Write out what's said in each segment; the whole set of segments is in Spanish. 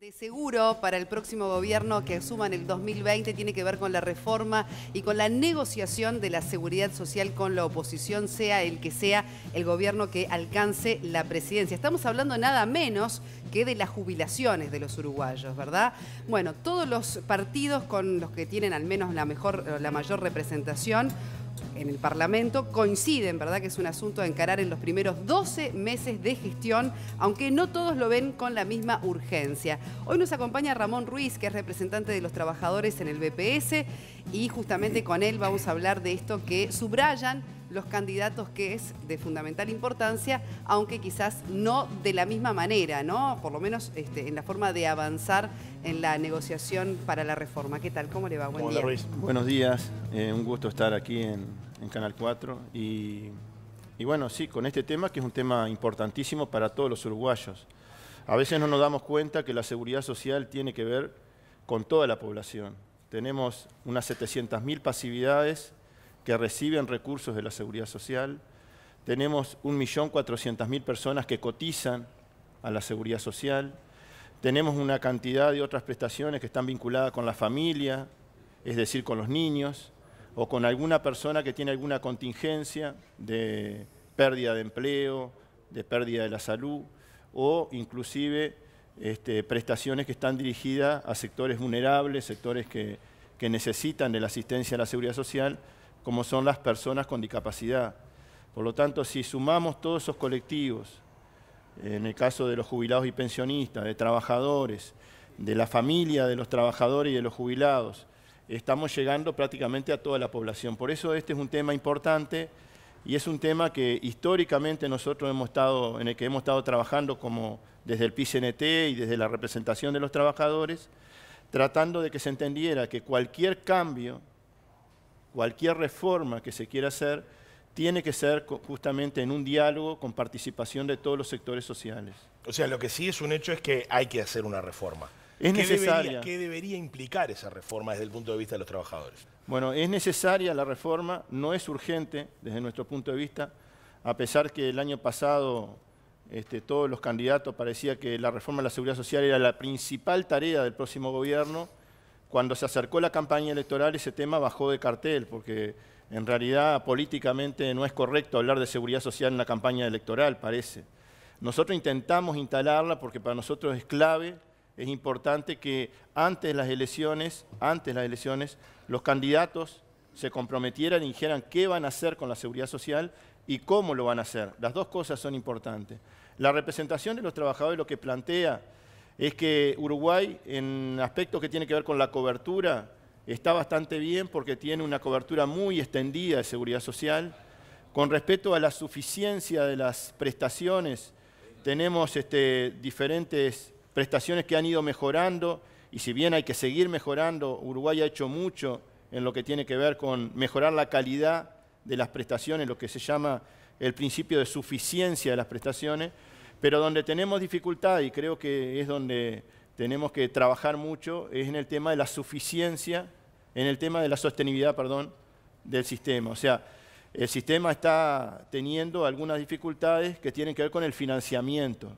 de seguro para el próximo gobierno que asuma en el 2020 tiene que ver con la reforma y con la negociación de la seguridad social con la oposición, sea el que sea el gobierno que alcance la presidencia. Estamos hablando nada menos que de las jubilaciones de los uruguayos, ¿verdad? Bueno, todos los partidos con los que tienen al menos la mejor la mayor representación en el Parlamento coinciden, ¿verdad?, que es un asunto a encarar en los primeros 12 meses de gestión, aunque no todos lo ven con la misma urgencia. Hoy nos acompaña Ramón Ruiz, que es representante de los trabajadores en el BPS, y justamente con él vamos a hablar de esto que subrayan los candidatos que es de fundamental importancia, aunque quizás no de la misma manera, ¿no? Por lo menos este, en la forma de avanzar en la negociación para la reforma. ¿Qué tal? ¿Cómo le va? Buen Hola, Ruiz. Buenos días. Eh, un gusto estar aquí en, en Canal 4. Y, y, bueno, sí, con este tema que es un tema importantísimo para todos los uruguayos. A veces no nos damos cuenta que la seguridad social tiene que ver con toda la población. Tenemos unas 700.000 pasividades que reciben recursos de la seguridad social. Tenemos 1.400.000 personas que cotizan a la seguridad social. Tenemos una cantidad de otras prestaciones que están vinculadas con la familia, es decir, con los niños o con alguna persona que tiene alguna contingencia de pérdida de empleo, de pérdida de la salud, o inclusive este, prestaciones que están dirigidas a sectores vulnerables, sectores que, que necesitan de la asistencia a la seguridad social, como son las personas con discapacidad. Por lo tanto, si sumamos todos esos colectivos, en el caso de los jubilados y pensionistas, de trabajadores, de la familia de los trabajadores y de los jubilados, estamos llegando prácticamente a toda la población. Por eso este es un tema importante y es un tema que históricamente nosotros hemos estado, en el que hemos estado trabajando como desde el PCNT y desde la representación de los trabajadores, tratando de que se entendiera que cualquier cambio, cualquier reforma que se quiera hacer, tiene que ser justamente en un diálogo con participación de todos los sectores sociales. O sea, lo que sí es un hecho es que hay que hacer una reforma. ¿Qué Debería, ¿Qué debería implicar esa reforma desde el punto de vista de los trabajadores? Bueno, es necesaria la reforma, no es urgente desde nuestro punto de vista, a pesar que el año pasado este, todos los candidatos parecía que la reforma de la seguridad social era la principal tarea del próximo gobierno. Cuando se acercó la campaña electoral ese tema bajó de cartel, porque en realidad políticamente no es correcto hablar de seguridad social en la campaña electoral, parece. Nosotros intentamos instalarla porque para nosotros es clave es importante que antes de las elecciones, antes las elecciones, los candidatos se comprometieran y dijeran qué van a hacer con la seguridad social y cómo lo van a hacer. Las dos cosas son importantes. La representación de los trabajadores lo que plantea es que Uruguay, en aspectos que tienen que ver con la cobertura, está bastante bien porque tiene una cobertura muy extendida de seguridad social. Con respecto a la suficiencia de las prestaciones, tenemos este, diferentes prestaciones que han ido mejorando y si bien hay que seguir mejorando, Uruguay ha hecho mucho en lo que tiene que ver con mejorar la calidad de las prestaciones, lo que se llama el principio de suficiencia de las prestaciones, pero donde tenemos dificultad, y creo que es donde tenemos que trabajar mucho, es en el tema de la suficiencia, en el tema de la sostenibilidad, perdón, del sistema. O sea, el sistema está teniendo algunas dificultades que tienen que ver con el financiamiento.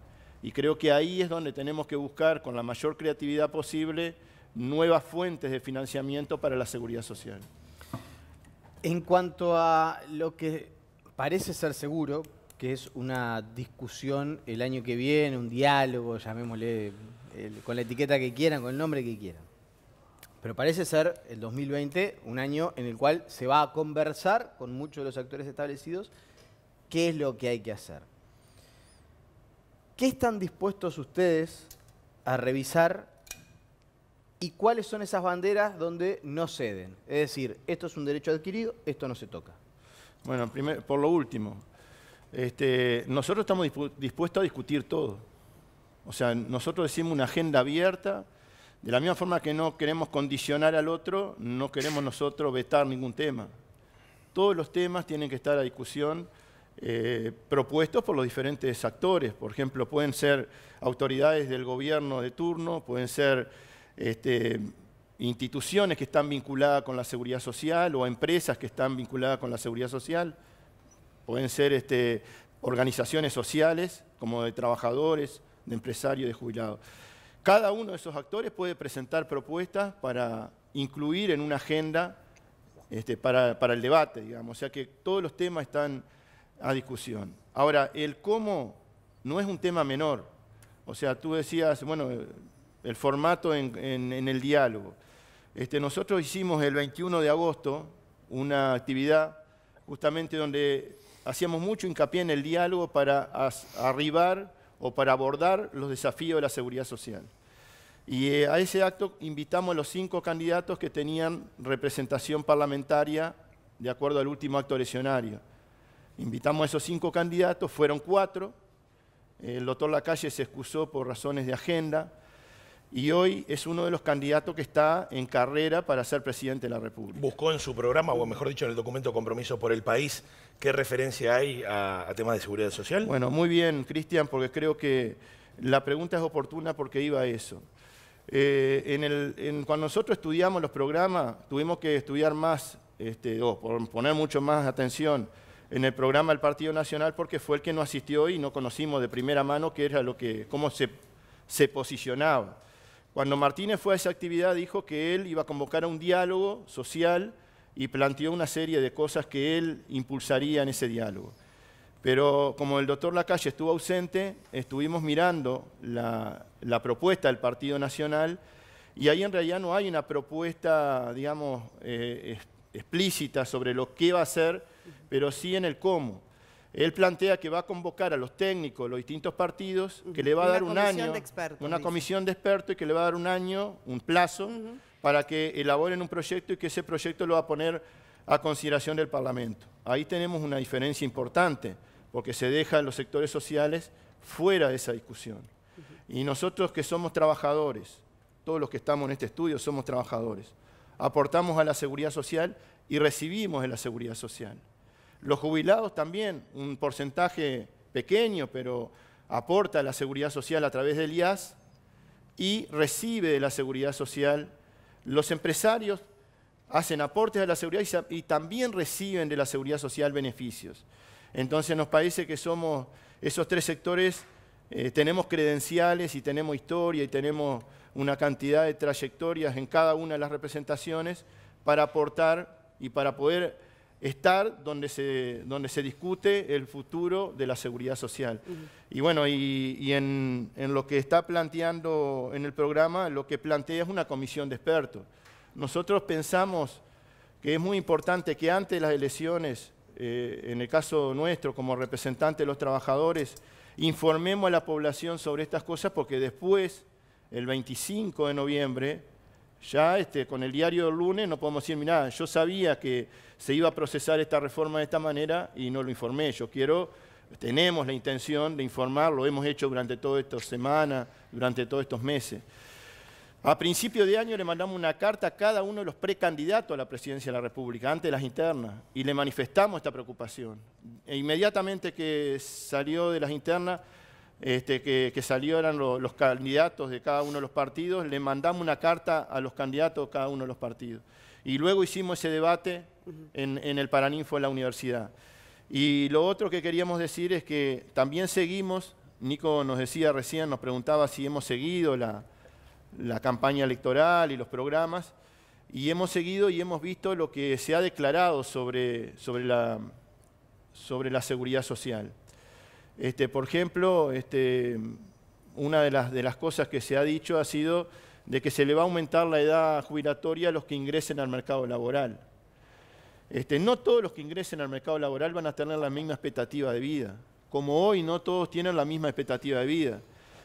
Y creo que ahí es donde tenemos que buscar con la mayor creatividad posible nuevas fuentes de financiamiento para la seguridad social. En cuanto a lo que parece ser seguro, que es una discusión el año que viene, un diálogo, llamémosle con la etiqueta que quieran, con el nombre que quieran. Pero parece ser el 2020 un año en el cual se va a conversar con muchos de los actores establecidos qué es lo que hay que hacer. ¿Qué están dispuestos ustedes a revisar y cuáles son esas banderas donde no ceden? Es decir, esto es un derecho adquirido, esto no se toca. Bueno, por lo último, este, nosotros estamos dispuestos a discutir todo. O sea, nosotros decimos una agenda abierta, de la misma forma que no queremos condicionar al otro, no queremos nosotros vetar ningún tema. Todos los temas tienen que estar a discusión eh, propuestos por los diferentes actores. Por ejemplo, pueden ser autoridades del gobierno de turno, pueden ser este, instituciones que están vinculadas con la seguridad social o empresas que están vinculadas con la seguridad social, pueden ser este, organizaciones sociales como de trabajadores, de empresarios, de jubilados. Cada uno de esos actores puede presentar propuestas para incluir en una agenda este, para, para, el debate, digamos. O sea que todos los temas están a discusión. Ahora, el cómo no es un tema menor. O sea, tú decías, bueno, el formato en, el diálogo. Este, nosotros hicimos el 21 de agosto una actividad justamente donde hacíamos mucho hincapié en el diálogo para arribar o para abordar los desafíos de la seguridad social. Y eh, a ese acto invitamos a los cinco candidatos que tenían representación parlamentaria de acuerdo al último acto eleccionario. Invitamos a esos cinco candidatos, fueron cuatro. Eh, el doctor Lacalle se excusó por razones de agenda y hoy es uno de los candidatos que está en carrera para ser presidente de la República. Buscó en su programa, o mejor dicho, en el documento Compromiso por el País, ¿qué referencia hay a, temas de seguridad social? Bueno, muy bien, Cristian, porque creo que la pregunta es oportuna porque iba a eso. Eh, cuando nosotros estudiamos los programas, tuvimos que estudiar más, este, o poner mucho más atención en el programa del Partido Nacional porque fue el que no asistió y no conocimos de primera mano qué era lo que, cómo se, se posicionaba. Cuando Martínez fue a esa actividad dijo que él iba a convocar a un diálogo social y planteó una serie de cosas que él impulsaría en ese diálogo. Pero como el doctor Lacalle estuvo ausente, estuvimos mirando la, propuesta del Partido Nacional y ahí en realidad no hay una propuesta, digamos, eh, explícita sobre lo que va a hacer, pero sí en el cómo. Él plantea que va a convocar a los técnicos, los distintos partidos, que le va a dar un año, una comisión de expertos y que le va a dar un año, un plazo, para que elaboren un proyecto y que ese proyecto lo va a poner a consideración del Parlamento. Ahí tenemos una diferencia importante, porque se deja a los sectores sociales fuera de esa discusión. Y nosotros que somos trabajadores, todos los que estamos en este estudio somos trabajadores aportamos a la seguridad social y recibimos de la seguridad social. Los jubilados también, un porcentaje pequeño, pero aporta a la seguridad social a través del IAS y recibe de la seguridad social. Los empresarios hacen aportes a la seguridad y, también reciben de la seguridad social beneficios. Entonces nos parece que somos esos tres sectores, eh, tenemos credenciales y tenemos historia y tenemos una cantidad de trayectorias en cada una de las representaciones para aportar y para poder estar donde se, donde se discute el futuro de la seguridad social. Y bueno, y, en, lo que está planteando en el programa, lo que plantea es una comisión de expertos. Nosotros pensamos que es muy importante que antes de las elecciones, eh, en el caso nuestro como representante de los trabajadores, informemos a la población sobre estas cosas porque después el 25 de noviembre, ya este, con el diario del lunes no podemos decir, mira, yo sabía que se iba a procesar esta reforma de esta manera y no lo informé. Yo quiero, tenemos la intención de informar, lo hemos hecho durante todas estas semanas, durante todos estos meses. A principio de año le mandamos una carta a cada uno de los precandidatos a la presidencia de la República, antes de las internas, y le manifestamos esta preocupación. E inmediatamente que salió de las internas, este, que, que, eran los candidatos de cada uno de los partidos, le mandamos una carta a los candidatos de cada uno de los partidos. Y luego hicimos ese debate en, el Paraninfo de la universidad. Y lo otro que queríamos decir es que también seguimos, Nico nos decía recién, nos preguntaba si hemos seguido la, campaña electoral y los programas, y hemos seguido y hemos visto lo que se ha declarado sobre, sobre la seguridad social. Este, por ejemplo, este, una de las, cosas que se ha dicho ha sido de que se le va a aumentar la edad jubilatoria a los que ingresen al mercado laboral. Este, no todos los que ingresen al mercado laboral van a tener la misma expectativa de vida. Como hoy no todos tienen la misma expectativa de vida.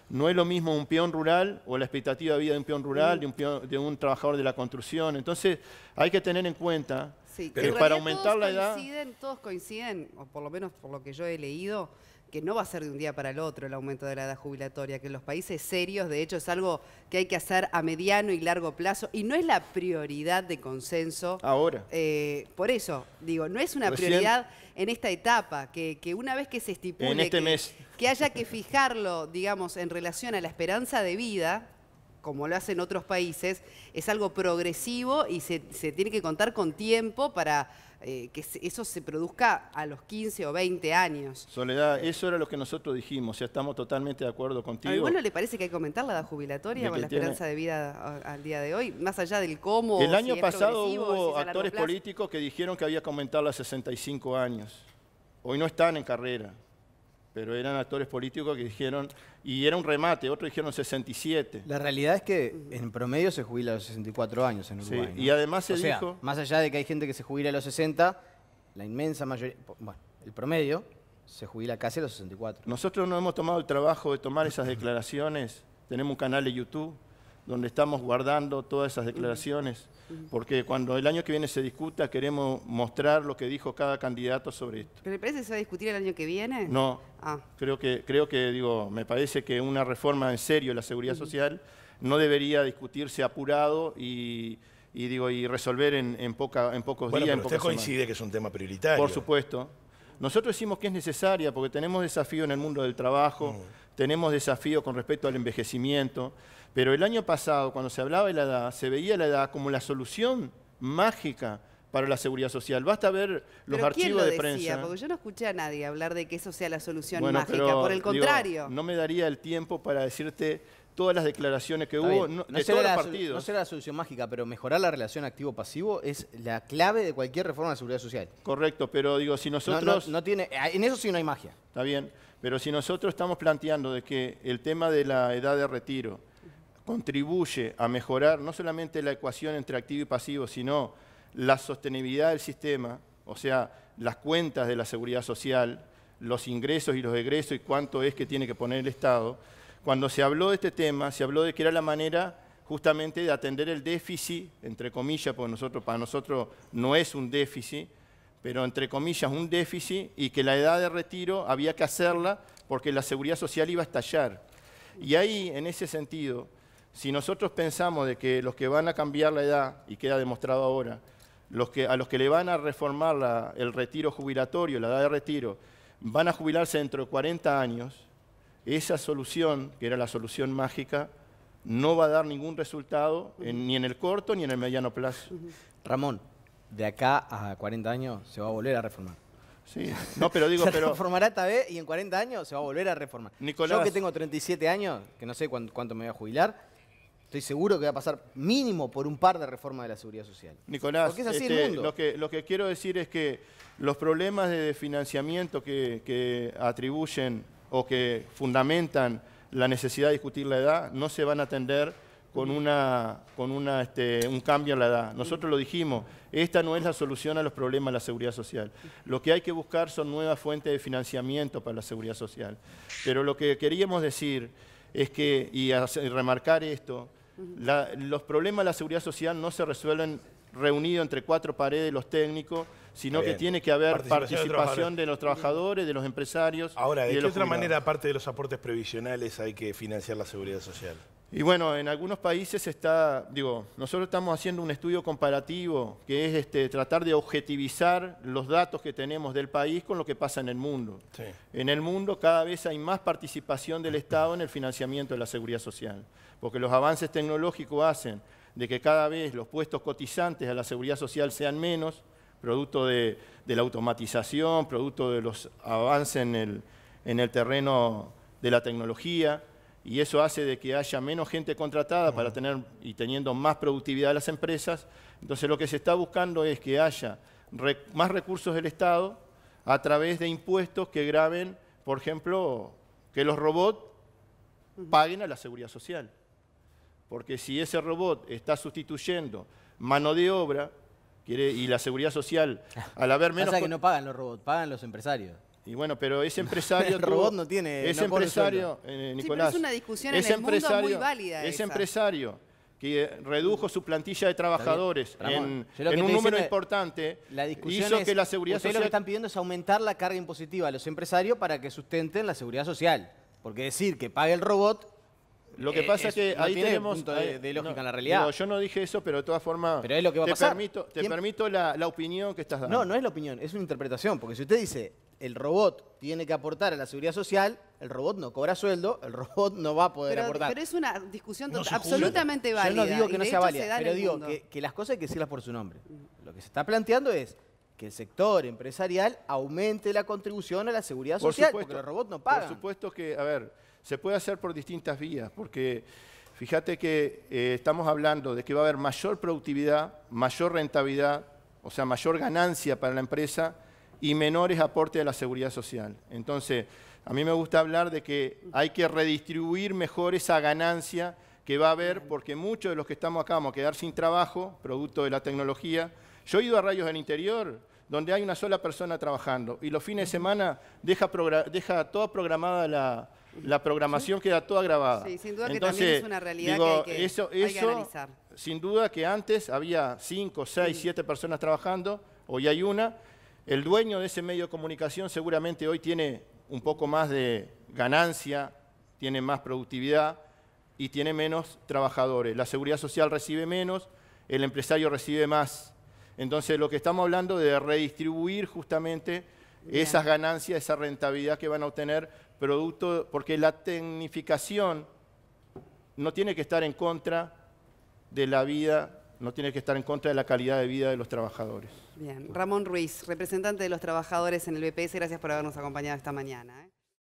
No es lo mismo un peón rural o la expectativa de vida de un peón rural, de un, trabajador de la construcción. Entonces hay que tener en cuenta que para aumentar la edad... Coinciden, todos coinciden, o por lo menos por lo que yo he leído, que no va a ser de un día para el otro el aumento de la edad jubilatoria, que en los países serios, de hecho, es algo que hay que hacer a mediano y largo plazo y no es la prioridad de consenso. Ahora. Eh, por eso, digo, no es una prioridad en esta etapa, que, una vez que se estipule. En este mes. Que haya que fijarlo, digamos, en relación a la esperanza de vida, como lo hacen otros países, es algo progresivo y se, tiene que contar con tiempo para eh, que eso se produzca a los 15 o 20 años. Soledad, eso era lo que nosotros dijimos, Ya estamos totalmente de acuerdo contigo. ¿A bueno le parece que hay que comentar la edad jubilatoria con la esperanza de vida al día de hoy? Más allá del cómo. El año pasado hubo actores políticos que dijeron que había que aumentarla a 65 años. Hoy no están en carrera pero eran actores políticos que dijeron, y era un remate, otros dijeron 67. La realidad es que en promedio se jubila a los 64 años en Uruguay. Sí, Y además se o dijo... más allá de que hay gente que se jubila a los 60, la inmensa mayoría, bueno, el promedio se jubila casi a los 64. Nosotros no hemos tomado el trabajo de tomar esas declaraciones, tenemos un canal de YouTube donde estamos guardando todas esas declaraciones porque cuando el año que viene se discuta queremos mostrar lo que dijo cada candidato sobre esto. ¿Pero le parece que se va a discutir el año que viene? No, ah. creo, que, creo que, digo, me parece que una reforma en serio de la seguridad social no debería discutirse apurado y digo y resolver en, en, poca, en pocos días. Pero usted coincide que es un tema prioritario. Por supuesto. Nosotros decimos que es necesaria porque tenemos desafío en el mundo del trabajo, tenemos desafío con respecto al envejecimiento, pero el año pasado, cuando se hablaba de la edad, se veía la edad como la solución mágica para la seguridad social. Basta ver los archivos de decía? prensa. Porque yo no escuché a nadie hablar de que eso sea la solución mágica, por el contrario. no me daría el tiempo para decirte todas las declaraciones que hubo no, de todos los partidos. No será la solución mágica, pero mejorar la relación activo-pasivo es la clave de cualquier reforma de la seguridad social. Correcto, pero digo, si nosotros... No, no, tiene, ah, en eso sí no hay magia. Está bien, pero si nosotros estamos planteando de que el tema de la edad de retiro, contribuye a mejorar no solamente la ecuación entre activo y pasivo, sino la sostenibilidad del sistema, o sea, las cuentas de la seguridad social, los ingresos y los egresos y cuánto es que tiene que poner el Estado. Cuando se habló de este tema, se habló de que era la manera justamente de atender el déficit, entre comillas, porque para nosotros no es un déficit, pero entre comillas un déficit, y que la edad de retiro había que hacerla porque la seguridad social iba a estallar. Y ahí, en ese sentido, si nosotros pensamos de que los que van a cambiar la edad, y queda demostrado ahora, los que, a los que le van a reformar el retiro jubilatorio, la edad de retiro, van a jubilarse dentro de 40 años, esa solución, que era la solución mágica, no va a dar ningún resultado ni en el corto ni en el mediano plazo. Ramón, de acá a 40 años se va a volver a reformar. Sí, no, pero digo, se reformará esta vez y en 40 años se va a volver a reformar. Nicolás... Yo que tengo 37 años, que no sé cuánto me voy a jubilar, Estoy seguro que va a pasar mínimo por un par de reformas de la seguridad social. Nicolás, este, Lo, que, quiero decir es que los problemas de financiamiento que, atribuyen o que fundamentan la necesidad de discutir la edad no se van a atender con, una, con este, un cambio en la edad. Nosotros lo dijimos, esta no es la solución a los problemas de la seguridad social. Lo que hay que buscar son nuevas fuentes de financiamiento para la seguridad social. Pero lo que queríamos decir es que, y remarcar esto, los problemas de la seguridad social no se resuelven reunidos entre cuatro paredes los técnicos, sino que tiene que haber participación, de, los trabajadores, de los empresarios. Ahora, ¿de, qué otra manera, aparte de los aportes previsionales, hay que financiar la seguridad social? Y bueno, en algunos países está, digo, nosotros estamos haciendo un estudio comparativo, que es este, tratar de objetivizar los datos que tenemos del país con lo que pasa en el mundo. En el mundo cada vez hay más participación del Estado en el financiamiento de la seguridad social, porque los avances tecnológicos hacen de que cada vez los puestos cotizantes a la seguridad social sean menos, producto de, la automatización, producto de los avances el, en el terreno de la tecnología y eso hace de que haya menos gente contratada para tener y teniendo más productividad las empresas. Entonces lo que se está buscando es que haya más recursos del Estado a través de impuestos que graben, por ejemplo, que los robots paguen a la seguridad social. Porque si ese robot está sustituyendo mano de obra y la seguridad social, al haber menos... O sea que no pagan los robots, pagan los empresarios. Y bueno, pero ese empresario... el robot no tiene... Ese empresario, eh, Nicolás... Sí, es una discusión en el mundo muy válida Ese empresario que redujo su plantilla de trabajadores en, un número importante, hizo que la seguridad social... lo que están pidiendo es aumentar la carga impositiva a los empresarios para que sustenten la seguridad social. Porque decir que pague el robot lo que eh, pasa es que ahí tenemos. de, lógica la realidad. yo no dije eso, pero de todas formas. te Permito, la, opinión que estás dando. No, no es la opinión, es una interpretación. Porque si usted dice el robot tiene que aportar a la seguridad social, el robot no cobra sueldo, el robot no va a poder aportar. Pero es una discusión absolutamente válida. Yo no digo que no sea válida, pero digo que, las cosas hay que decirlas por su nombre. Lo que se está planteando es que el sector empresarial aumente la contribución a la seguridad social, supuesto, porque los no pagan. Por supuesto que, a ver, se puede hacer por distintas vías, porque fíjate que eh, estamos hablando de que va a haber mayor productividad, mayor rentabilidad, o sea, mayor ganancia para la empresa y menores aportes a la seguridad social. Entonces, a mí me gusta hablar de que hay que redistribuir mejor esa ganancia que va a haber, porque muchos de los que estamos acá vamos a quedar sin trabajo, producto de la tecnología, yo he ido a rayos del interior donde hay una sola persona trabajando y los fines de semana deja, toda programada la, programación, queda toda grabada. Sí, sin duda que también es una realidad que hay que, analizar. Sin duda que antes había 5, 6, 7 personas trabajando, hoy hay una. El dueño de ese medio de comunicación seguramente hoy tiene un poco más de ganancia, tiene más productividad y tiene menos trabajadores. La seguridad social recibe menos, el empresario recibe más. Entonces, lo que estamos hablando de redistribuir justamente esas ganancias, esa rentabilidad que van a obtener producto, porque la tecnificación no tiene que estar en contra de la vida, no tiene que estar en contra de la calidad de vida de los trabajadores. Bien, Ramón Ruiz, representante de los trabajadores en el BPS, gracias por habernos acompañado esta mañana. ¿eh?